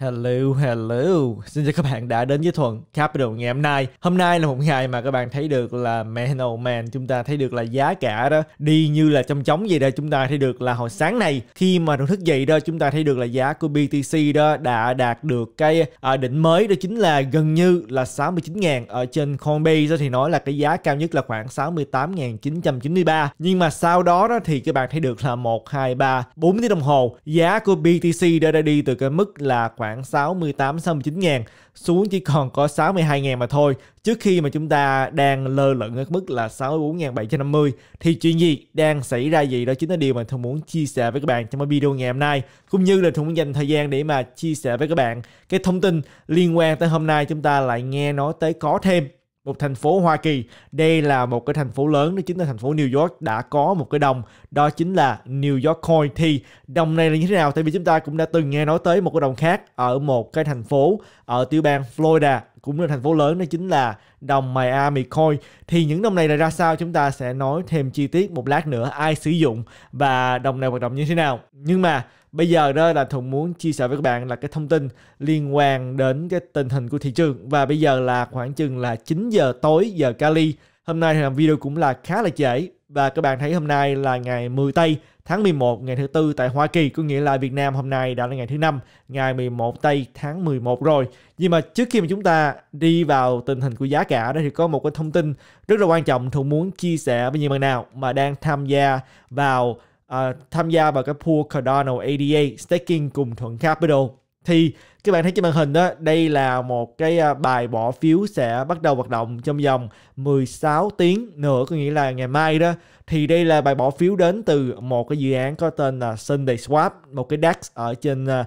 Hello, hello. Xin chào các bạn đã đến với Thuận Capital ngày hôm nay. Hôm nay là một ngày mà các bạn thấy được là man oh man, chúng ta thấy được là giá cả đó đi như là trong chóng vậy đó. Chúng ta thấy được là hồi sáng này khi mà Thuận thức dậy đó, chúng ta thấy được là giá của BTC đó đã đạt được cái à, đỉnh mới đó chính là gần như là 69.000 ở trên Coinbase đó thì nói là cái giá cao nhất là khoảng 68.993. Nhưng mà sau đó đó thì các bạn thấy được là 1 2 3 4 tiếng đồng hồ, giá của BTC đã, đã đi từ cái mức là khoảng khoảng 68 69 ngàn xuống chỉ còn có 62 ngàn mà thôi trước khi mà chúng ta đang lơ lửng ở mức là 64.750 thì chuyện gì đang xảy ra gì đó chính là điều mà Thuận muốn chia sẻ với các bạn trong video ngày hôm nay cũng như là Thuận muốn dành thời gian để mà chia sẻ với các bạn cái thông tin liên quan tới hôm nay chúng ta lại nghe nói tới có thêm một thành phố Hoa Kỳ. Đây là một cái thành phố lớn, đó chính là thành phố New York đã có một cái đồng, đó chính là New York Coin. Thì đồng này là như thế nào? Tại vì chúng ta cũng đã từng nghe nói tới một cái đồng khác ở một cái thành phố ở tiểu bang Florida, cũng là thành phố lớn, đó chính là đồng Miami Coin. Thì những đồng này là ra sao chúng ta sẽ nói thêm chi tiết một lát nữa ai sử dụng và đồng này hoạt động như thế nào. Nhưng mà Bây giờ đó là Thuận muốn chia sẻ với các bạn là cái thông tin liên quan đến cái tình hình của thị trường và bây giờ là khoảng chừng là 9 giờ tối giờ Cali. Hôm nay thì làm video cũng là khá là trễ và các bạn thấy hôm nay là ngày 10 Tây tháng 11 ngày thứ tư tại Hoa Kỳ có nghĩa là Việt Nam hôm nay đã là ngày thứ năm ngày 11 Tây tháng 11 rồi nhưng mà trước khi mà chúng ta đi vào tình hình của giá cả đó thì có một cái thông tin rất là quan trọng thường muốn chia sẻ với những bạn nào mà đang tham gia vào À, tham gia vào cái pool Cardano ADA staking cùng Thuận Capital thì các bạn thấy trên màn hình đó đây là một cái à, bài bỏ phiếu sẽ bắt đầu hoạt động trong vòng 16 tiếng nữa có nghĩa là ngày mai đó thì đây là bài bỏ phiếu đến từ một cái dự án có tên là Sunday Swap một cái DEX ở trên uh,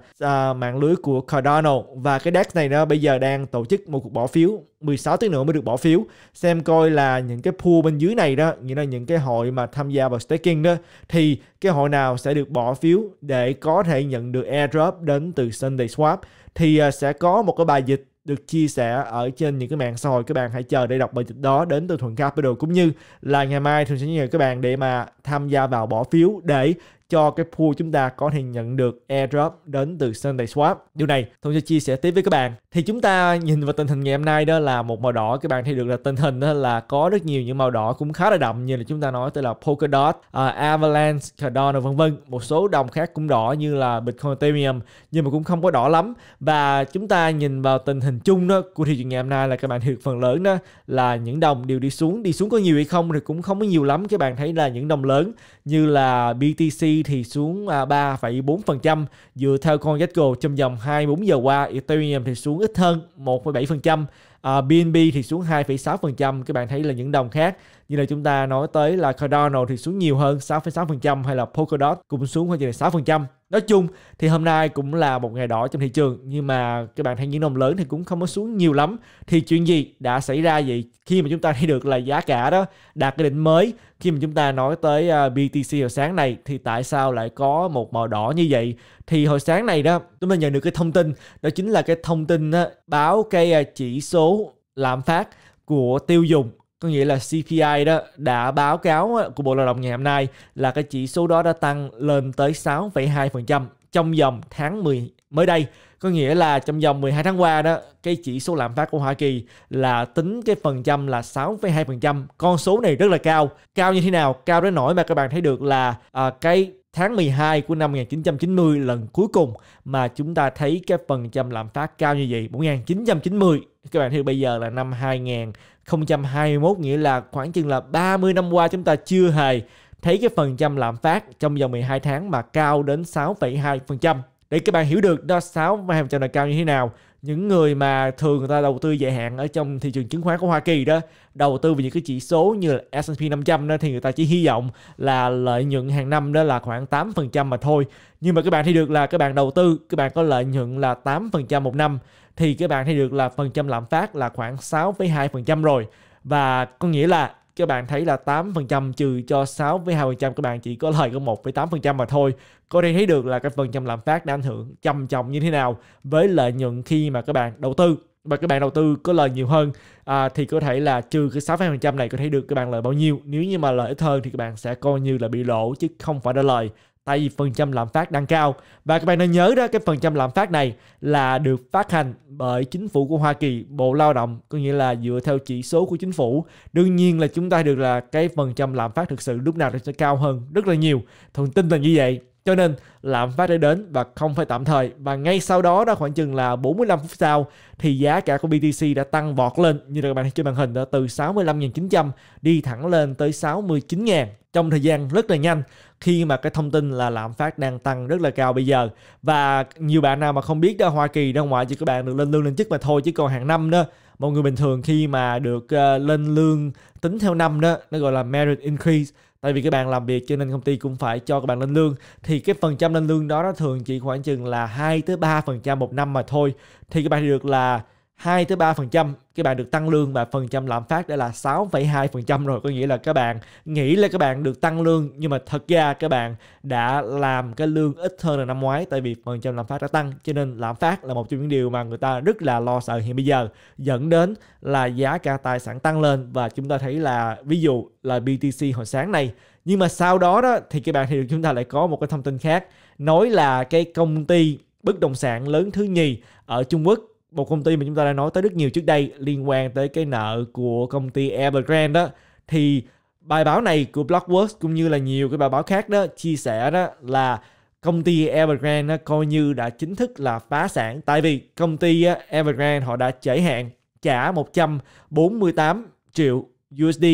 mạng lưới của Cardano và cái DEX này đó bây giờ đang tổ chức một cuộc bỏ phiếu 16 tiếng nữa mới được bỏ phiếu xem coi là những cái pool bên dưới này đó nghĩa là những cái hội mà tham gia vào staking đó thì cái hội nào sẽ được bỏ phiếu để có thể nhận được airdrop đến từ Sunday Swap thì à, sẽ có một cái bài dịch được chia sẻ ở trên những cái mạng xã hội các bạn hãy chờ để đọc bài dịch đó đến từ thuận capital cũng như là ngày mai thường sẽ nhờ các bạn để mà tham gia vào bỏ phiếu để cho cái pool chúng ta có thể nhận được airdrop đến từ Sunday Swap. Điều này tôi sẽ chia sẻ tiếp với các bạn. Thì chúng ta nhìn vào tình hình ngày hôm nay đó là một màu đỏ các bạn thấy được là tình hình đó là có rất nhiều những màu đỏ cũng khá là đậm như là chúng ta nói tới là Polkadot, uh, Avalanche, Cardano vân vân. Một số đồng khác cũng đỏ như là Bitcoin Ethereum nhưng mà cũng không có đỏ lắm và chúng ta nhìn vào tình hình chung đó của thị trường ngày hôm nay là các bạn thấy phần lớn đó là những đồng đều đi xuống đi xuống có nhiều hay không thì cũng không có nhiều lắm các bạn thấy là những đồng lớn như là BTC thì xuống 3,4% à, dựa theo con Gecko trong vòng 24 giờ qua Ethereum thì xuống ít hơn 1,7% uh, BNB thì xuống 2,6% các bạn thấy là những đồng khác như là chúng ta nói tới là Cardano thì xuống nhiều hơn 6,6% hay là Polkadot cũng xuống khoảng chừng 6%. Nói chung thì hôm nay cũng là một ngày đỏ trong thị trường nhưng mà các bạn thấy những đồng lớn thì cũng không có xuống nhiều lắm. Thì chuyện gì đã xảy ra vậy khi mà chúng ta thấy được là giá cả đó đạt cái đỉnh mới khi mà chúng ta nói tới à, BTC hồi sáng này thì tại sao lại có một màu đỏ như vậy thì hồi sáng này đó chúng ta nhận được cái thông tin đó chính là cái thông tin báo cái à, chỉ số lạm phát của tiêu dùng có nghĩa là CPI đó đã báo cáo ờ, của Bộ Lao động ngày hôm nay là cái chỉ số đó đã tăng lên tới 6,2% trong vòng tháng 10 mới đây có nghĩa là trong vòng 12 tháng qua đó cái chỉ số lạm phát của Hoa Kỳ là tính cái phần trăm là 6,2% con số này rất là cao cao như thế nào cao đến nỗi mà các bạn thấy được là à, cái tháng 12 của năm 1990 lần cuối cùng mà chúng ta thấy cái phần trăm lạm phát cao như vậy 1990 các bạn hiểu bây giờ là năm 2021 nghĩa là khoảng chừng là 30 năm qua chúng ta chưa hề thấy cái phần trăm lạm phát trong vòng 12 tháng mà cao đến 6,2% để các bạn hiểu được đó 6,2% là cao như thế nào những người mà thường người ta đầu tư dài hạn ở trong thị trường chứng khoán của Hoa Kỳ đó đầu tư về những cái chỉ số như là S&P 500 đó thì người ta chỉ hy vọng là lợi nhuận hàng năm đó là khoảng 8% mà thôi nhưng mà các bạn thấy được là các bạn đầu tư các bạn có lợi nhuận là 8% một năm thì các bạn thấy được là phần trăm lạm phát là khoảng 6,2% rồi và có nghĩa là các bạn thấy là 8% trừ cho 6 với 2% các bạn chỉ có lời có 1 với 8% mà thôi. Có thể thấy được là cái phần trăm lạm phát đã ảnh hưởng trầm trọng như thế nào với lợi nhuận khi mà các bạn đầu tư và các bạn đầu tư có lời nhiều hơn à, thì có thể là trừ cái 6% này có thể được các bạn lợi bao nhiêu. Nếu như mà lợi ít hơn thì các bạn sẽ coi như là bị lỗ chứ không phải là lời tại vì phần trăm lạm phát đang cao và các bạn nên nhớ đó cái phần trăm lạm phát này là được phát hành bởi chính phủ của Hoa Kỳ Bộ Lao động có nghĩa là dựa theo chỉ số của chính phủ đương nhiên là chúng ta được là cái phần trăm lạm phát thực sự lúc nào nó sẽ cao hơn rất là nhiều thông tin là như vậy cho nên lạm phát đã đến và không phải tạm thời và ngay sau đó đó khoảng chừng là 45 phút sau thì giá cả của BTC đã tăng vọt lên như các bạn thấy trên màn hình đó từ 65.900 đi thẳng lên tới 69.000 trong thời gian rất là nhanh khi mà cái thông tin là lạm phát đang tăng rất là cao bây giờ và nhiều bạn nào mà không biết đó Hoa Kỳ ra ngoại chỉ các bạn được lên lương lên chức mà thôi chứ còn hàng năm đó mọi người bình thường khi mà được uh, lên lương tính theo năm đó nó gọi là merit increase tại vì các bạn làm việc cho nên công ty cũng phải cho các bạn lên lương thì cái phần trăm lên lương đó nó thường chỉ khoảng chừng là 2 tới ba phần trăm một năm mà thôi thì các bạn được là 2 tới 3% các bạn được tăng lương và phần trăm lạm phát đã là 6,2% rồi có nghĩa là các bạn nghĩ là các bạn được tăng lương nhưng mà thật ra các bạn đã làm cái lương ít hơn là năm ngoái tại vì phần trăm lạm phát đã tăng cho nên lạm phát là một trong những điều mà người ta rất là lo sợ hiện bây giờ dẫn đến là giá cả tài sản tăng lên và chúng ta thấy là ví dụ là BTC hồi sáng này nhưng mà sau đó đó thì các bạn thì chúng ta lại có một cái thông tin khác nói là cái công ty bất động sản lớn thứ nhì ở Trung Quốc một công ty mà chúng ta đã nói tới rất nhiều trước đây liên quan tới cái nợ của công ty Evergrande đó thì bài báo này của Blockworks cũng như là nhiều cái bài báo khác đó chia sẻ đó là công ty Evergrande đó, coi như đã chính thức là phá sản tại vì công ty Evergrande họ đã trễ hạn trả 148 triệu USD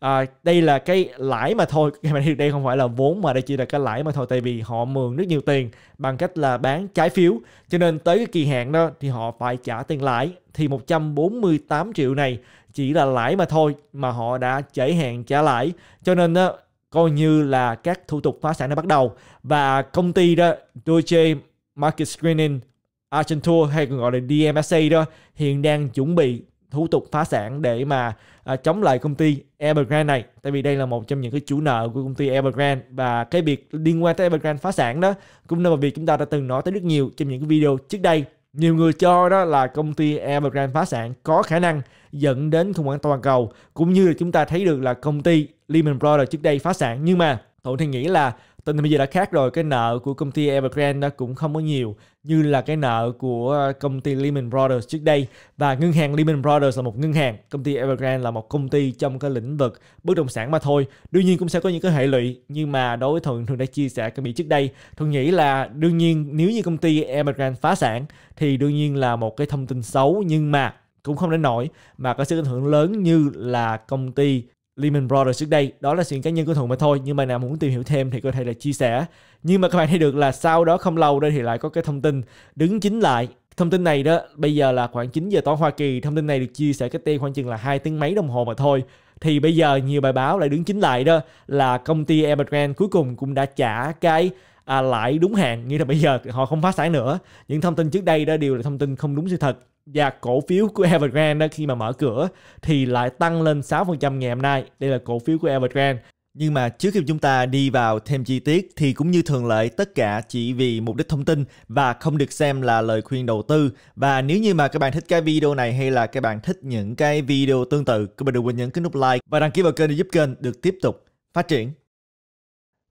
à, đây là cái lãi mà thôi các bạn hiểu đây không phải là vốn mà đây chỉ là cái lãi mà thôi tại vì họ mượn rất nhiều tiền bằng cách là bán trái phiếu cho nên tới cái kỳ hạn đó thì họ phải trả tiền lãi thì 148 triệu này chỉ là lãi mà thôi mà họ đã trễ hạn trả lãi cho nên đó, coi như là các thủ tục phá sản đã bắt đầu và công ty đó Deutsche Market Screening Argentur hay còn gọi là DMSA đó hiện đang chuẩn bị thủ tục phá sản để mà à, chống lại công ty Evergrande này tại vì đây là một trong những cái chủ nợ của công ty Evergrande và cái việc liên quan tới Evergrande phá sản đó cũng là một việc chúng ta đã từng nói tới rất nhiều trong những cái video trước đây nhiều người cho đó là công ty Evergrande phá sản có khả năng dẫn đến khủng hoảng toàn cầu cũng như là chúng ta thấy được là công ty Lehman Brothers trước đây phá sản nhưng mà Thuận thì nghĩ là tình hình bây giờ đã khác rồi cái nợ của công ty Evergrande đó cũng không có nhiều như là cái nợ của ờ, công ty Lehman Brothers trước đây và ngân hàng Lehman Brothers là một ngân hàng công ty Evergrande là một công ty trong cái lĩnh vực bất động sản mà thôi đương nhiên cũng sẽ có những cái hệ lụy nhưng mà đối với thuận thường đã chia sẻ cái bị trước đây thuận nghĩ là đương nhiên nếu như công ty Evergrande phá sản thì đương nhiên là một cái thông tin xấu nhưng mà cũng không đến nổi mà có sự ảnh hưởng lớn như là công ty Lehman Brothers trước đây. Đó là chuyện cá nhân của Thuận mà thôi. Nhưng mà nào muốn tìm hiểu thêm thì có thể là chia sẻ. Nhưng mà các bạn thấy được là sau đó không lâu đây thì lại có cái thông tin đứng chính lại Thông tin này đó, bây giờ là khoảng 9 giờ tối Hoa Kỳ, thông tin này được chia sẻ cách đây khoảng chừng là hai tiếng mấy đồng hồ mà thôi. Thì bây giờ nhiều bài báo lại đứng chính lại đó là công ty Evergrande cuối cùng cũng đã trả cái à, lãi đúng hạn. Nghĩa là bây giờ họ không phá sản nữa. Những thông tin trước đây đó đều là thông tin không đúng sự thật và cổ phiếu của Evergrande khi mà mở cửa thì lại tăng lên 6% ngày hôm nay. Đây là cổ phiếu của Evergrande. Nhưng mà trước khi chúng ta đi vào thêm chi tiết thì cũng như thường lệ tất cả chỉ vì mục đích thông tin và không được xem là lời khuyên đầu tư. Và nếu như mà các bạn thích cái video này hay là các bạn thích những cái video tương tự, các bạn đừng quên nhấn cái nút like và đăng ký vào kênh để giúp kênh được tiếp tục phát triển.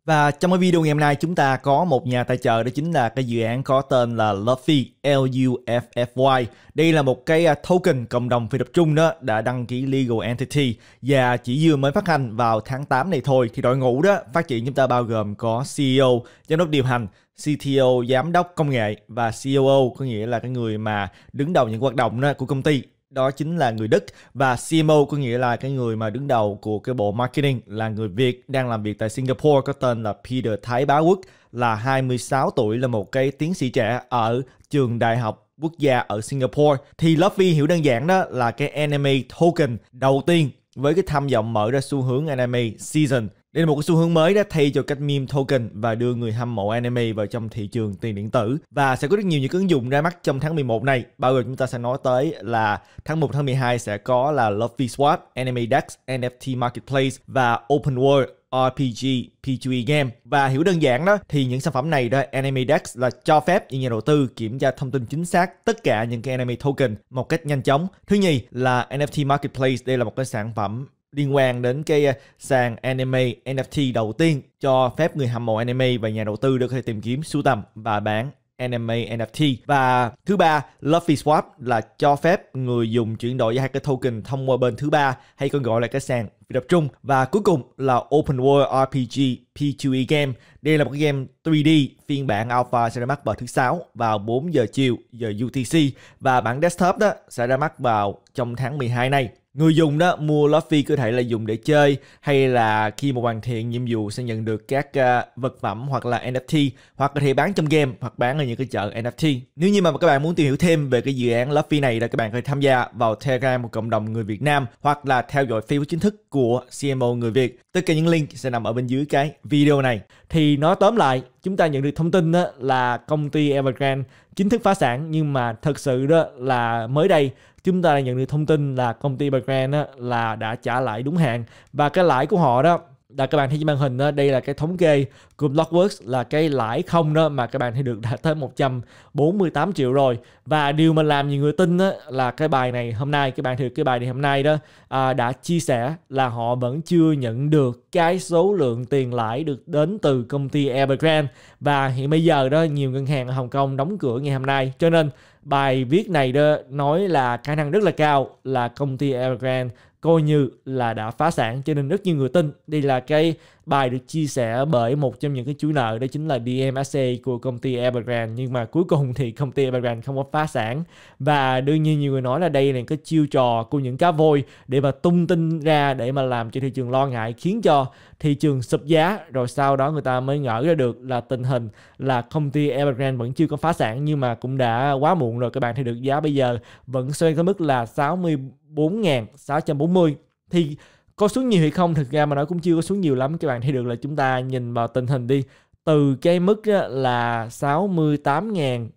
Và trong cái video ngày hôm nay chúng ta có một nhà tài trợ đó chính là cái dự án có tên là Luffy L-U-F-F-Y. Đây là một cái à, token cộng đồng phi tập trung đó đã đăng ký legal entity và chỉ vừa mới phát hành vào tháng 8 này thôi thì đội ngũ đó phát triển chúng ta bao gồm có CEO, giám đốc điều hành, CTO, giám đốc công nghệ và COO e có nghĩa là cái người mà đứng đầu những hoạt động đó của công ty đó chính là người Đức và CMO có nghĩa là cái người mà đứng đầu của cái bộ marketing là người Việt đang làm việc tại Singapore có tên là Peter Thái Bá Quốc là 26 tuổi là một cái tiến sĩ trẻ ở trường đại học quốc gia ở Singapore thì Luffy hiểu đơn giản đó là cái anime token đầu tiên với cái tham vọng mở ra xu hướng anime season đây là một cái xu hướng mới đã thay cho cách meme token và đưa người hâm mộ anime vào trong thị trường tiền điện tử và sẽ có rất nhiều những ứng dụng ra mắt trong tháng 11 này. Bao gồm chúng ta sẽ nói tới là tháng 1 tháng 12 sẽ có là Luffy Swap, Anime Dex, NFT Marketplace và Open World RPG P2E game và hiểu đơn giản đó thì những sản phẩm này đó Anime Dex là cho phép những nhà đầu tư kiểm tra thông tin chính xác tất cả những cái anime token một cách nhanh chóng. Thứ nhì là NFT Marketplace đây là một cái sản phẩm liên quan đến cái ờ, sàn anime NFT đầu tiên cho phép người hâm mộ anime và nhà đầu tư được thể tìm kiếm sưu tầm và bán anime NFT và thứ ba Luffy Swap là cho phép người dùng chuyển đổi hai cái token thông qua bên thứ ba hay còn gọi là cái sàn tập trung và cuối cùng là Open World RPG P2E Game đây là một cái game 3D phiên bản alpha sẽ ra mắt vào thứ sáu vào 4 giờ chiều giờ UTC và bản desktop đó sẽ ra mắt vào trong tháng 12 này Người dùng đó mua Luffy có thể là dùng để chơi hay là khi mà hoàn thiện nhiệm vụ sẽ nhận được các uh, vật phẩm hoặc là NFT hoặc có thể bán trong game hoặc bán ở những cái chợ NFT. Nếu như mà các bạn muốn tìm hiểu thêm về cái dự án Luffy này thì các bạn có thể tham gia vào Telegram một cộng đồng người Việt Nam hoặc là theo dõi Facebook chính thức của CMO người Việt. Tất cả những link sẽ nằm ở bên dưới cái video này. Thì nói tóm lại, chúng ta nhận được thông tin đó là công ty Evergrande chính thức phá sản nhưng mà thật sự đó là mới đây chúng ta đã nhận được thông tin là công ty Bergrand á, là đã trả lãi đúng hạn và cái lãi của họ đó là các bạn thấy trên màn hình đó, đây là cái thống kê của Blockworks là cái lãi không đó mà các bạn thấy được đã tới 148 triệu rồi và điều mà làm nhiều người tin đó, là cái bài này hôm nay các bạn thấy cái bài này hôm nay đó à, đã chia sẻ là họ vẫn chưa nhận được cái số lượng tiền lãi được đến từ công ty Evergrande và hiện bây giờ đó nhiều ngân hàng ở Hồng Kông đóng cửa ngày hôm nay cho nên bài viết này đó nói là khả năng rất là cao là công ty Evergrande coi như là đã phá sản cho nên rất nhiều người tin đây là cái Bài được chia sẻ bởi một trong những cái chủ nợ đó chính là DMSA của công ty Evergrande nhưng mà cuối cùng thì công ty Evergrande không có phá sản và đương nhiên nhiều người nói là đây là cái chiêu trò của những cá voi để mà tung tin ra để mà làm cho thị trường lo ngại khiến cho thị trường sụp giá rồi sau đó người ta mới ngỡ ra được là tình hình là công ty Evergrande vẫn chưa có phá sản nhưng mà cũng đã quá muộn rồi các bạn thì được giá bây giờ vẫn xoay tới mức là 64.640 thì có xuống nhiều hay không thực ra mà nói cũng chưa có xuống nhiều lắm các bạn thấy được là chúng ta nhìn vào tình hình đi từ cái mức là 68.500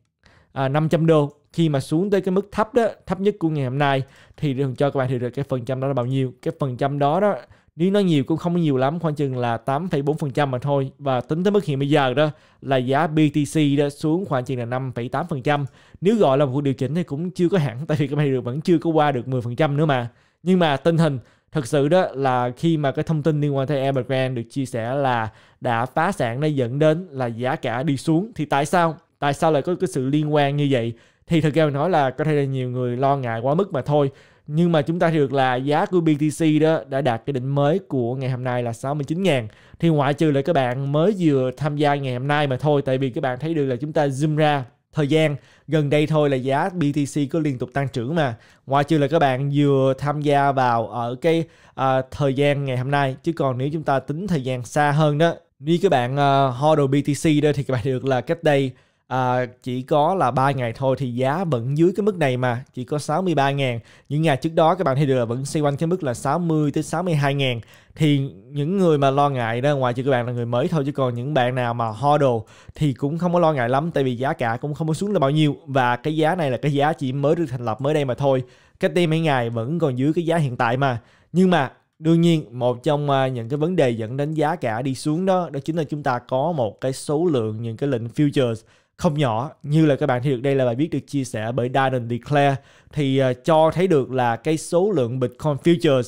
à, đô khi mà xuống tới cái mức thấp đó thấp nhất của ngày hôm nay thì đường cho các bạn thì được cái phần trăm đó là bao nhiêu cái phần trăm đó đó nếu nó nhiều cũng không nhiều lắm khoảng chừng là 8,4% mà thôi và tính tới mức hiện bây giờ đó là giá BTC đó xuống khoảng chừng là 5,8% nếu gọi là một cuộc điều chỉnh thì cũng chưa có hẳn tại vì các bạn được vẫn chưa có qua được 10% nữa mà nhưng mà tình hình thực sự đó là khi mà cái thông tin liên quan tới Evergrande được chia sẻ là đã phá sản đã dẫn đến là giá cả đi xuống thì tại sao tại sao lại có cái sự liên quan như vậy thì thực ra mình nói là có thể là nhiều người lo ngại quá mức mà thôi nhưng mà chúng ta được là giá của BTC đó đã đạt cái đỉnh mới của ngày hôm nay là 69 000 thì ngoại trừ là các bạn mới vừa tham gia ngày hôm nay mà thôi tại vì các bạn thấy được là chúng ta zoom ra thời gian gần đây thôi là giá BTC cứ liên tục tăng trưởng mà ngoài trừ là các bạn vừa tham gia vào ở cái à, thời gian ngày hôm nay chứ còn nếu chúng ta tính thời gian xa hơn đó như các bạn uh, hodl BTC đó thì các bạn được là cách đây à, chỉ có là 3 ngày thôi thì giá vẫn dưới cái mức này mà chỉ có 63 ngàn những ngày trước đó các bạn thấy được là vẫn xoay quanh cái mức là 60 tới 62 ngàn thì những người mà lo ngại đó ngoài chỉ các bạn là người mới thôi chứ còn những bạn nào mà ho thì cũng không có lo ngại lắm tại vì giá cả cũng không có xuống là bao nhiêu và cái giá này là cái giá chỉ mới được thành lập mới đây mà thôi cách đây mấy ngày vẫn còn dưới cái giá hiện tại mà nhưng mà đương nhiên một trong à, những cái vấn đề dẫn đến giá cả đi xuống đó đó chính là chúng ta có một cái số lượng những cái lệnh futures không nhỏ như là các bạn thấy được đây là bài viết được chia sẻ bởi Darren Declare thì uh, cho thấy được là cái số lượng Bitcoin futures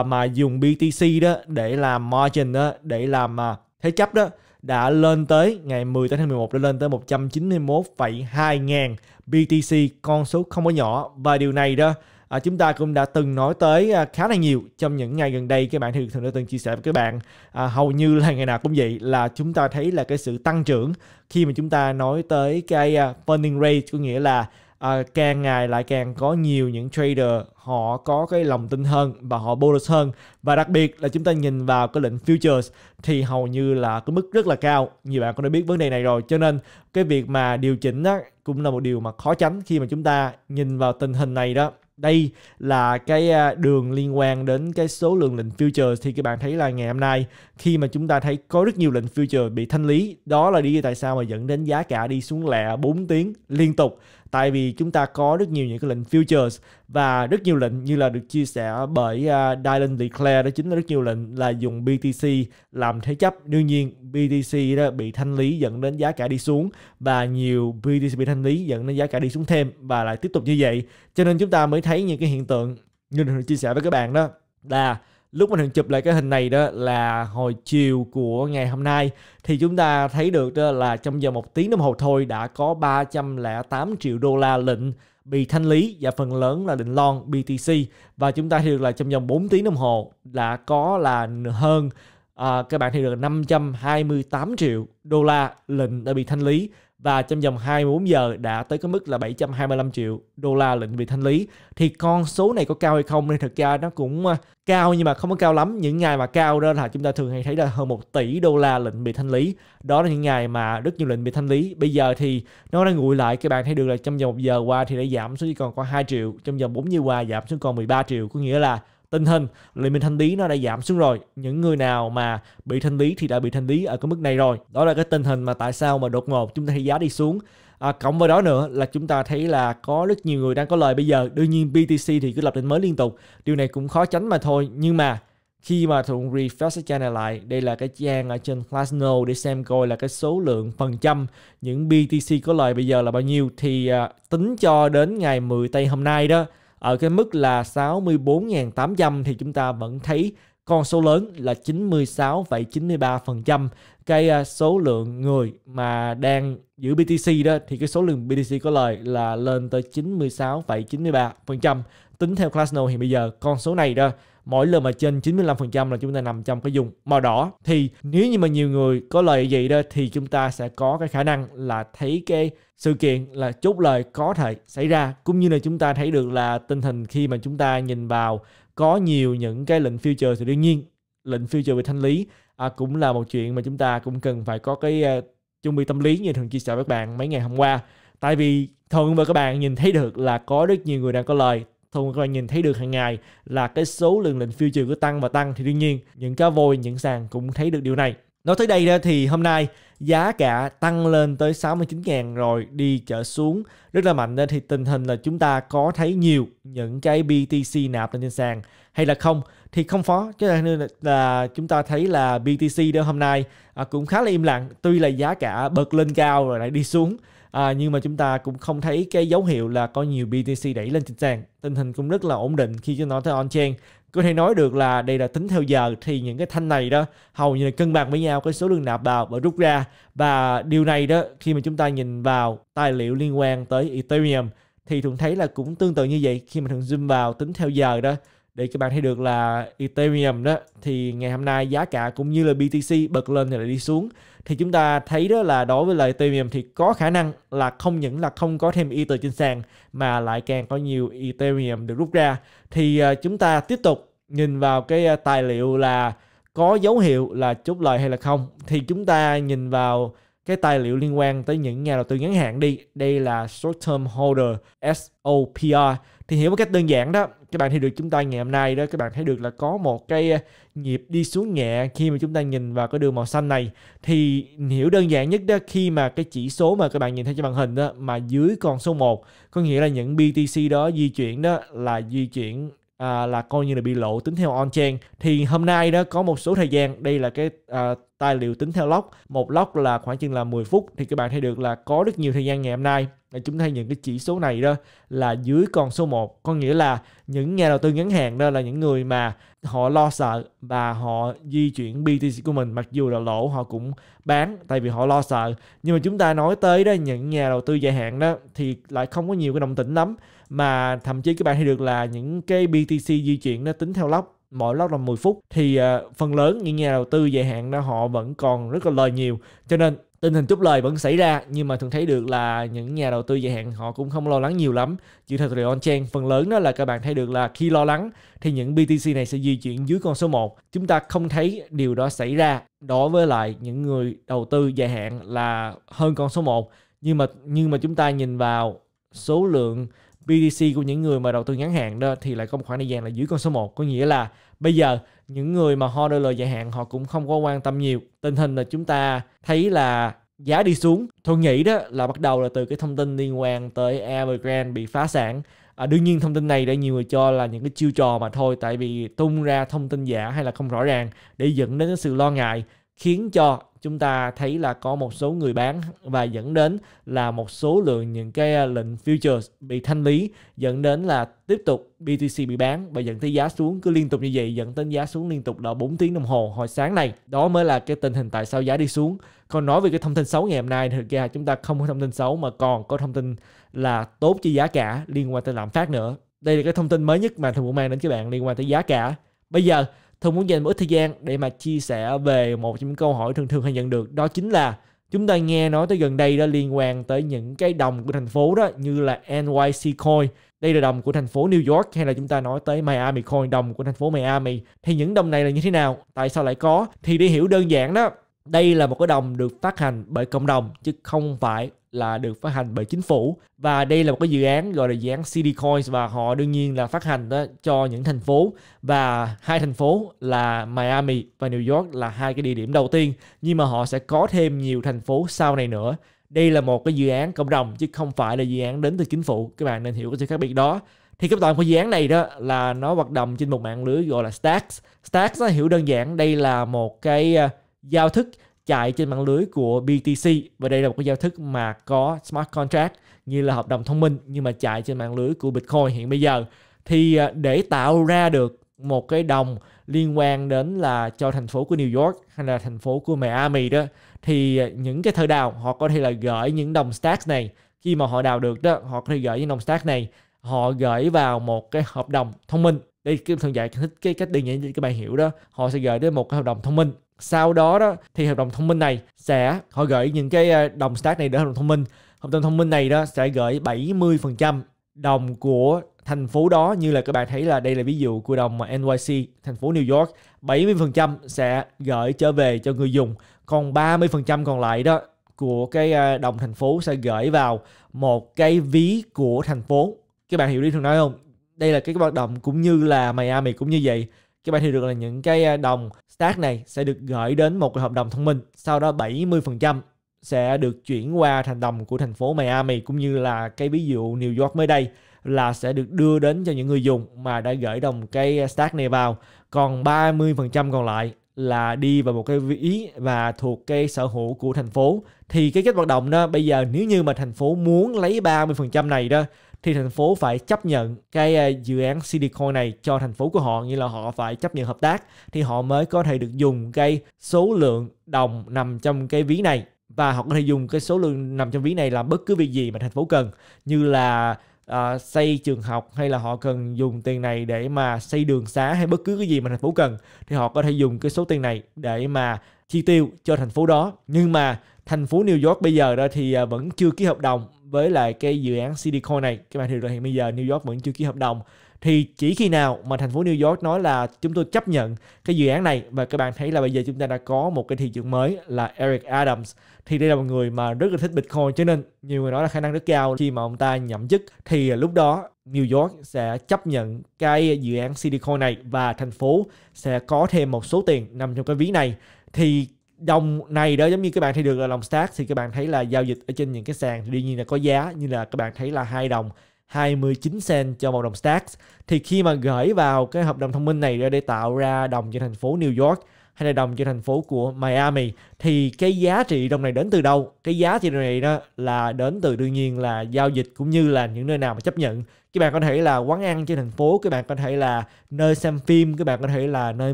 uh, mà dùng BTC đó để làm margin đó để làm uh, thế chấp đó đã lên tới ngày 10 tháng 11 đã lên tới 191,2 ngàn BTC con số không có nhỏ và điều này đó à, chúng ta cũng đã từng nói tới à, khá là nhiều trong những ngày gần đây các bạn thì thường đã từng chia sẻ với các bạn à, hầu như là ngày nào cũng vậy là chúng ta thấy là cái sự tăng trưởng khi mà chúng ta nói tới cái à, funding rate có nghĩa là à, càng ngày lại càng có nhiều những trader họ có cái lòng tin hơn và họ bullish hơn và đặc biệt là chúng ta nhìn vào cái lệnh futures thì hầu như là cái mức rất là cao nhiều bạn cũng đã biết vấn đề này rồi cho nên cái việc mà điều chỉnh đó cũng là một điều mà khó tránh khi mà chúng ta nhìn vào tình hình này đó đây là cái à, đường liên quan đến cái số lượng lệnh future thì các bạn thấy là ngày hôm nay khi mà chúng ta thấy có rất nhiều lệnh future bị thanh lý đó là lý do tại sao mà dẫn đến giá cả đi xuống lẹ 4 tiếng liên tục tại vì chúng ta có rất nhiều những cái lệnh futures và rất nhiều lệnh như là được chia sẻ bởi uh, Dylan Declare đó chính là rất nhiều lệnh là dùng BTC làm thế chấp đương nhiên BTC đó bị thanh lý dẫn đến giá cả đi xuống và nhiều BTC bị thanh lý dẫn đến giá cả đi xuống thêm và lại tiếp tục như vậy cho nên chúng ta mới thấy những cái hiện tượng như được chia sẻ với các bạn đó là lúc mình chụp lại cái hình này đó là hồi chiều của ngày hôm nay thì chúng ta thấy được đó là trong vòng một tiếng đồng hồ thôi đã có 308 triệu đô la lệnh bị thanh lý và phần lớn là định lon BTC và chúng ta thấy được là trong vòng 4 tiếng đồng hồ đã có là hơn à, các bạn thấy được 528 triệu đô la lệnh đã bị thanh lý và trong vòng 24 giờ đã tới cái mức là 725 triệu đô la lệnh bị thanh lý thì con số này có cao hay không thì thực ra nó cũng à, cao nhưng mà không có cao lắm những ngày mà cao đó là chúng ta thường hay thấy là hơn 1 tỷ đô la lệnh bị thanh lý đó là những ngày mà rất nhiều lệnh bị thanh lý bây giờ thì nó đã nguội lại các bạn thấy được là trong vòng một giờ qua thì đã giảm xuống chỉ còn có 2 triệu trong vòng 40 qua giảm xuống còn 13 triệu có nghĩa là tình hình liên minh thanh lý nó đã giảm xuống rồi những người nào mà bị thanh lý thì đã bị thanh lý ở cái mức này rồi đó là cái tình hình mà tại sao mà đột ngột chúng ta thấy giá đi xuống À, cộng với đó nữa là chúng ta thấy là có rất nhiều người đang có lời bây giờ đương nhiên BTC thì cứ lập đỉnh mới liên tục điều này cũng khó tránh mà thôi nhưng mà khi mà thuận refresh cái trang này lại đây là cái trang ở trên Glassnode để xem coi là cái số lượng phần trăm những BTC có lời bây giờ là bao nhiêu thì à, tính cho đến ngày 10 tây hôm nay đó ở cái mức là 64.800 thì chúng ta vẫn thấy con số lớn là 96,93% cái à, số lượng người mà đang giữ BTC đó thì cái số lượng BTC có lời là lên tới 96,93% tính theo Classnode thì bây giờ con số này đó mỗi lần mà trên 95% là chúng ta nằm trong cái vùng màu đỏ thì nếu như mà nhiều người có lời vậy đó thì chúng ta sẽ có cái khả năng là thấy cái sự kiện là chốt lời có thể xảy ra cũng như là chúng ta thấy được là tinh hình khi mà chúng ta nhìn vào có nhiều những cái lệnh future thì đương nhiên lệnh future về thanh lý à, cũng là một chuyện mà chúng ta cũng cần phải có cái uh, chuẩn bị tâm lý như thường chia sẻ với các bạn mấy ngày hôm qua tại vì thường mà các bạn nhìn thấy được là có rất nhiều người đang có lời thường các bạn nhìn thấy được hàng ngày là cái số lượng lệnh future cứ tăng và tăng thì đương nhiên những cá voi những sàn cũng thấy được điều này nói tới đây đó thì hôm nay giá cả tăng lên tới 69.000 rồi đi trở xuống rất là mạnh nên thì tình hình là chúng ta có thấy nhiều những cái BTC nạp lên trên sàn hay là không thì không phó cho nên là chúng ta thấy là BTC đó hôm nay à, cũng khá là im lặng tuy là giá cả bật lên cao rồi lại đi xuống à, nhưng mà chúng ta cũng không thấy cái dấu hiệu là có nhiều BTC đẩy lên trên sàn tình hình cũng rất là ổn định khi chúng ta nói tới on chain có thể nói được là đây là tính theo giờ thì những cái thanh này đó hầu như là cân bằng với nhau cái số lượng nạp vào và rút ra và điều này đó khi mà chúng ta nhìn vào tài liệu liên quan tới Ethereum thì thường thấy là cũng tương tự như vậy khi mà thường zoom vào tính theo giờ đó để các bạn thấy được là Ethereum đó thì ngày hôm nay giá cả cũng như là BTC bật lên thì lại đi xuống thì chúng ta thấy đó là đối với lại Ethereum thì có khả năng là không những là không có thêm Ether trên sàn mà lại càng có nhiều Ethereum được rút ra thì à, chúng ta tiếp tục nhìn vào cái à, tài liệu là có dấu hiệu là chốt lời hay là không thì chúng ta nhìn vào cái tài liệu liên quan tới những nhà đầu tư ngắn hạn đi đây là short term holder SOPR thì hiểu một cách đơn giản đó các bạn thấy được chúng ta ngày hôm nay đó các bạn thấy được là có một cái à, nhịp đi xuống nhẹ khi mà chúng ta nhìn vào cái đường màu xanh này thì hiểu đơn giản nhất đó khi mà cái chỉ số mà các bạn nhìn thấy trên màn hình đó mà dưới con số 1 có nghĩa là những BTC đó di chuyển đó là di chuyển à, là coi như là bị lộ tính theo on chain thì hôm nay đó có một số thời gian đây là cái à, tài liệu tính theo lock một lock là khoảng chừng là 10 phút thì các bạn thấy được là có rất nhiều thời gian ngày hôm nay chúng thấy những cái chỉ số này đó là dưới con số 1 có nghĩa là những nhà đầu tư ngắn hạn đó là những người mà họ lo sợ và họ di chuyển BTC của mình mặc dù là lỗ họ cũng bán tại vì họ lo sợ nhưng mà chúng ta nói tới đó những nhà đầu tư dài hạn đó thì lại không có nhiều cái đồng tĩnh lắm mà thậm chí các bạn thấy được là những cái BTC di chuyển nó tính theo lóc mỗi lót là 10 phút thì uh, phần lớn những nhà đầu tư dài hạn đó họ vẫn còn rất là lời nhiều cho nên tình hình trút lời vẫn xảy ra nhưng mà thường thấy được là những nhà đầu tư dài hạn họ cũng không lo lắng nhiều lắm dựa theo thị on chain phần lớn đó là các bạn thấy được là khi lo lắng thì những BTC này sẽ di chuyển dưới con số 1 chúng ta không thấy điều đó xảy ra đối với lại những người đầu tư dài hạn là hơn con số 1 nhưng mà nhưng mà chúng ta nhìn vào số lượng BTC của những người mà đầu tư ngắn hạn đó thì lại có một khoảng thời gian là dưới con số 1 có nghĩa là bây giờ những người mà holder dài hạn họ cũng không có quan tâm nhiều tình hình là chúng ta thấy là giá đi xuống tôi nghĩ đó là bắt đầu là từ cái thông tin liên quan tới Evergrande bị phá sản à, đương nhiên thông tin này đã nhiều người cho là những cái chiêu trò mà thôi tại vì tung ra thông tin giả hay là không rõ ràng để dẫn đến sự lo ngại khiến cho chúng ta thấy là có một số người bán và dẫn đến là một số lượng những cái à, lệnh futures bị thanh lý dẫn đến là tiếp tục BTC bị bán và dẫn tới giá xuống cứ liên tục như vậy dẫn đến giá xuống liên tục là 4 tiếng đồng hồ hồi sáng này đó mới là cái tình hình tại sao giá đi xuống còn nói về cái thông tin xấu ngày hôm nay thì thực ra chúng ta không có thông tin xấu mà còn có thông tin là tốt cho giá cả liên quan tới lạm phát nữa đây là cái thông tin mới nhất mà thường mang đến các bạn liên quan tới giá cả bây giờ Thư muốn dành một ít thời gian để mà chia sẻ về một trong những câu hỏi thường thường hay nhận được đó chính là chúng ta nghe nói tới gần đây đó liên quan tới những cái đồng của thành phố đó như là NYC coin đây là đồng của thành phố New York hay là chúng ta nói tới Miami coin đồng của thành phố Miami thì những đồng này là như thế nào tại sao lại có thì để hiểu đơn giản đó đây là một cái đồng được phát hành bởi cộng đồng chứ không phải là được phát hành bởi chính phủ và đây là một cái dự án gọi là dự án City Coins và họ đương nhiên là phát hành đó cho những thành phố và hai thành phố là Miami và New York là hai cái địa điểm đầu tiên nhưng mà họ sẽ có thêm nhiều thành phố sau này nữa đây là một cái dự án cộng đồng chứ không phải là dự án đến từ chính phủ các bạn nên hiểu cái sự khác biệt đó thì cái toàn của dự án này đó là nó hoạt động trên một mạng lưới gọi là Stacks Stacks nó hiểu đơn giản đây là một cái à, giao thức chạy trên mạng lưới của BTC và đây là một cái giao thức mà có smart contract như là hợp đồng thông minh nhưng mà chạy trên mạng lưới của Bitcoin hiện bây giờ thì à, để tạo ra được một cái đồng liên quan đến là cho thành phố của New York hay là thành phố của Miami đó thì à, những cái thợ đào họ có thể là gửi những đồng stack này khi mà họ đào được đó họ có thể gửi những đồng stack này họ gửi vào một cái hợp đồng thông minh đây cái thường dạy thích cái cách đơn giản cho các bạn hiểu đó họ sẽ gửi đến một cái hợp đồng thông minh sau đó đó thì hợp đồng thông minh này sẽ họ gửi những cái ờ, đồng stack này đến hợp đồng thông minh hợp đồng thông minh này đó sẽ gửi 70% đồng của thành phố đó như là các bạn thấy là đây là ví dụ của đồng NYC thành phố New York 70% sẽ gửi trở về cho người dùng còn 30% còn lại đó của cái ờ, đồng thành phố sẽ gửi vào một cái ví của thành phố các bạn hiểu đi thường nói không đây là cái hoạt động cũng như là Miami cũng như vậy các bạn hiểu được là những cái ờ, đồng Stack này sẽ được gửi đến một hợp đồng thông minh, sau đó 70% sẽ được chuyển qua thành đồng của thành phố Miami cũng như là cái ví dụ New York mới đây là sẽ được đưa đến cho những người dùng mà đã gửi đồng cái stack này vào. Còn 30% còn lại là đi vào một cái ý và thuộc cái sở hữu của thành phố. Thì cái cách hoạt động đó bây giờ nếu như mà thành phố muốn lấy 30% này đó thì thành phố phải chấp nhận cái à, dự án Citycoin này cho thành phố của họ như là họ phải chấp nhận hợp tác thì họ mới có thể được dùng cái số lượng đồng nằm trong cái ví này và họ có thể dùng cái số lượng nằm trong ví này làm bất cứ việc gì mà thành phố cần như là uh, xây trường học hay là họ cần dùng tiền này để mà xây đường xá hay bất cứ cái gì mà thành phố cần thì họ có thể dùng cái số tiền này để mà chi tiêu cho thành phố đó nhưng mà thành phố New York bây giờ đó thì à, vẫn chưa ký hợp đồng với lại cái dự án Citycoin này các bạn thì hiện bây giờ New York vẫn chưa ký hợp đồng thì chỉ khi nào mà thành phố New York nói là chúng tôi chấp nhận cái dự án này và các bạn thấy là bây giờ chúng ta đã có một cái thị trường mới là Eric Adams thì đây là một người mà rất là thích Bitcoin cho nên nhiều người nói là khả năng rất cao khi mà ông ta nhậm chức thì lúc đó New York sẽ chấp nhận cái dự án Citycoin này và thành phố sẽ có thêm một số tiền nằm trong cái ví này thì đồng này đó giống như các bạn thấy được là đồng stack thì các bạn thấy là giao dịch ở trên những cái sàn thì đương nhiên là có giá như là các bạn thấy là hai đồng 29 cent cho một đồng stack thì khi mà gửi vào cái hợp đồng thông minh này để tạo ra đồng cho thành phố New York hay là đồng cho thành phố của Miami thì cái giá trị đồng này đến từ đâu? Cái giá trị đồng này đó là đến từ đương nhiên là giao dịch cũng như là những nơi nào mà chấp nhận. Các bạn có thể là quán ăn trên thành phố, các bạn có thể là nơi xem phim, các bạn có thể là nơi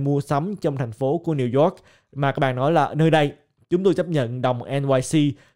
mua sắm trong thành phố của New York mà các bạn nói là nơi đây chúng tôi chấp nhận đồng NYC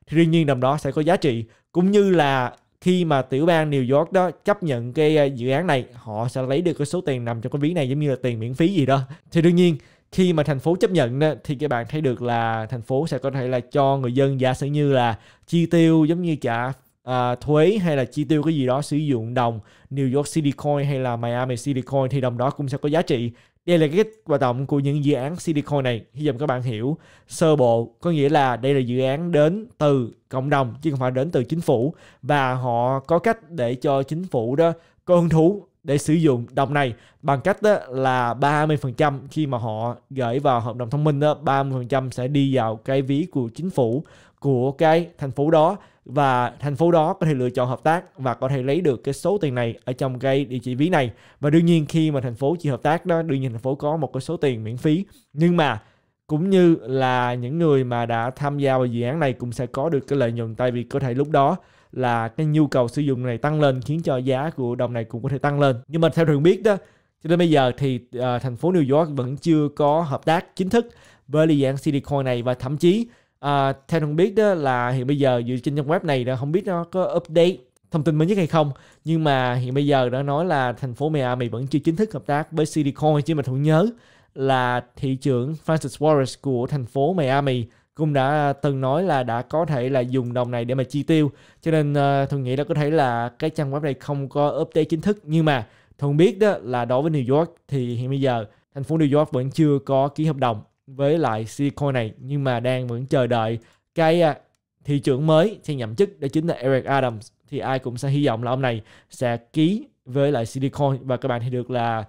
thì đương nhiên đồng đó sẽ có giá trị cũng như là khi mà tiểu bang New York đó chấp nhận cái ờ, dự án này họ sẽ lấy được cái số tiền nằm trong cái ví này giống như là tiền miễn phí gì đó thì đương nhiên khi mà thành phố chấp nhận thì các bạn thấy được là thành phố sẽ có thể là cho người dân giả sử như là chi tiêu giống như trả à, thuế hay là chi tiêu cái gì đó sử dụng đồng New York City Coin hay là Miami City Coin thì đồng đó cũng sẽ có giá trị đây là cái hoạt động của những dự án Citycoin này. Hy vọng các bạn hiểu sơ bộ có nghĩa là đây là dự án đến từ cộng đồng chứ không phải đến từ chính phủ và họ có cách để cho chính phủ đó có hứng thú để sử dụng đồng này bằng cách đó là 30% khi mà họ gửi vào hợp đồng thông minh đó 30% sẽ đi vào cái ví của chính phủ của cái thành phố đó và thành phố đó có thể lựa chọn hợp tác và có thể lấy được cái số tiền này ở trong cái địa chỉ ví này và đương nhiên khi mà thành phố chỉ hợp tác đó đương nhiên thành phố có một cái số tiền miễn phí nhưng mà cũng như là những người mà đã tham gia vào dự án này cũng sẽ có được cái lợi nhuận tại vì có thể lúc đó là cái nhu cầu sử dụng này tăng lên khiến cho giá của đồng này cũng có thể tăng lên nhưng mà theo thường biết đó cho đến bây giờ thì uh, thành phố New York vẫn chưa có hợp tác chính thức với dự án City này và thậm chí à, theo thông biết đó là hiện bây giờ dựa trên trang web này đã không biết nó có update thông tin mới nhất hay không nhưng mà hiện bây giờ đã nói là thành phố Miami vẫn chưa chính thức hợp tác với Citycoin chứ mà thủ nhớ là thị trưởng Francis Wallace của thành phố Miami cũng đã từng nói là đã có thể là dùng đồng này để mà chi tiêu cho nên uh, ờ, thuận nghĩ là có thể là cái trang web này không có update chính thức nhưng mà thuận biết đó là đối với New York thì hiện bây giờ thành phố New York vẫn chưa có ký hợp đồng với lại Silicon này nhưng mà đang vẫn chờ đợi cái à, thị trưởng mới sẽ nhậm chức đó chính là Eric Adams thì ai cũng sẽ hy vọng là ông này sẽ ký với lại Silicon và các bạn thì được là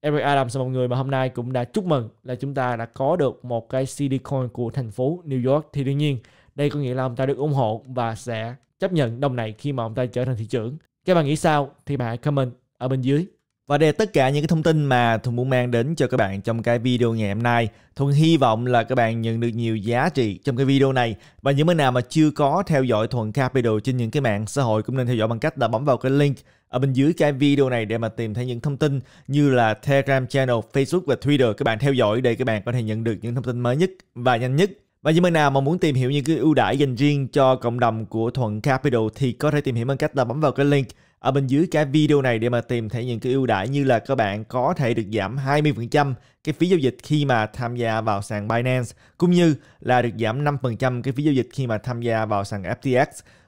Eric Adams là một người mà hôm nay cũng đã chúc mừng là chúng ta đã có được một cái Silicon của thành phố New York thì đương nhiên đây có nghĩa là ông ta được ủng hộ và sẽ chấp nhận đồng này khi mà ông ta trở thành thị trưởng các bạn nghĩ sao thì bạn hãy comment ở bên dưới và đây là tất cả những cái thông tin mà Thuận muốn mang đến cho các bạn trong cái video ngày hôm nay. Thuận hy vọng là các bạn nhận được nhiều giá trị trong cái video này. Và những bạn nào mà chưa có theo dõi Thuận Capital trên những cái mạng xã hội cũng nên theo dõi bằng cách là bấm vào cái link ở bên dưới cái video này để mà tìm thấy những thông tin như là Telegram channel, Facebook và Twitter các bạn theo dõi để các bạn có thể nhận được những thông tin mới nhất và nhanh nhất. Và những bạn nào mà muốn tìm hiểu những cái ưu đãi dành riêng cho cộng đồng của Thuận Capital thì có thể tìm hiểu bằng cách là bấm vào cái link ở bên dưới cái video này để mà tìm thấy những cái ưu đãi như là các bạn có thể được giảm 20% cái phí giao dịch khi mà tham gia vào sàn Binance cũng như là được giảm 5% cái phí giao dịch khi mà tham gia vào sàn FTX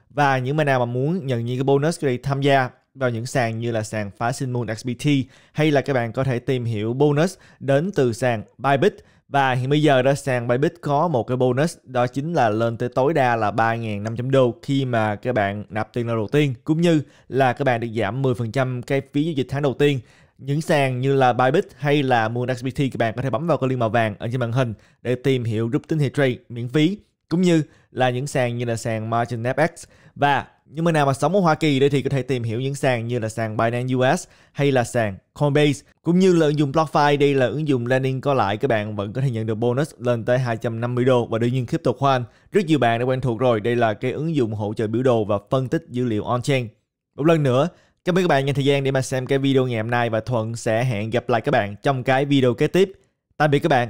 và những bạn nào mà muốn nhận những cái bonus khi tham gia vào những sàn như là sàn Phá Moon XBT hay là các bạn có thể tìm hiểu bonus đến từ sàn Bybit và hiện bây giờ đó sàn Bybit có một cái bonus đó chính là lên tới tối đa là 3.500 đô khi mà các bạn nạp tiền lần đầu tiên cũng như là các bạn được giảm 10% cái phí giao dịch tháng đầu tiên những sàn như là Bybit hay là MoonXBT các bạn có thể bấm vào cái link màu vàng ở trên màn hình để tìm hiểu group tín hiệu trade miễn phí cũng như là những sàn như là sàn Margin FX và những người nào mà sống ở Hoa Kỳ đây thì có thể tìm hiểu những sàn như là sàn Binance US hay là sàn Coinbase cũng như là ứng dụng BlockFi đây là ứng dụng landing có lãi các bạn vẫn có thể nhận được bonus lên tới 250 đô và đương nhiên khoan rất nhiều bạn đã quen thuộc rồi đây là cái ứng dụng hỗ trợ biểu đồ và phân tích dữ liệu on-chain một lần nữa cảm ơn các bạn dành thời gian để mà xem cái video ngày hôm nay và Thuận sẽ hẹn gặp lại các bạn trong cái video kế tiếp tạm biệt các bạn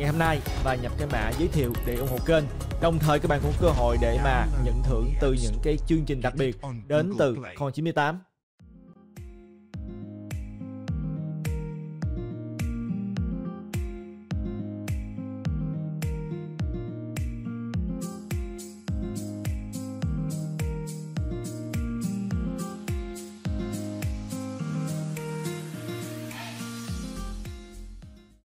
ngày hôm nay và nhập cái mã giới thiệu để ủng hộ kênh. Đồng thời các bạn cũng cơ hội để mà nhận thưởng từ những cái chương trình đặc biệt đến từ Con 98.